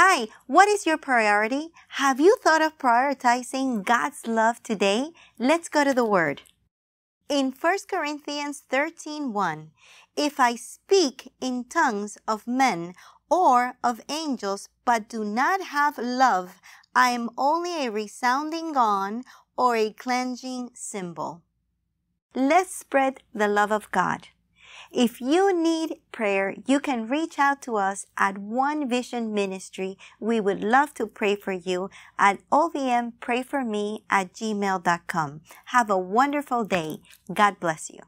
Hi, what is your priority? Have you thought of prioritizing God's love today? Let's go to the word. In 1 Corinthians 1, if I speak in tongues of men or of angels but do not have love, I am only a resounding gong or a cleansing symbol. Let's spread the love of God. If you need prayer, you can reach out to us at One Vision Ministry. We would love to pray for you at ovmprayforme at gmail.com. Have a wonderful day. God bless you.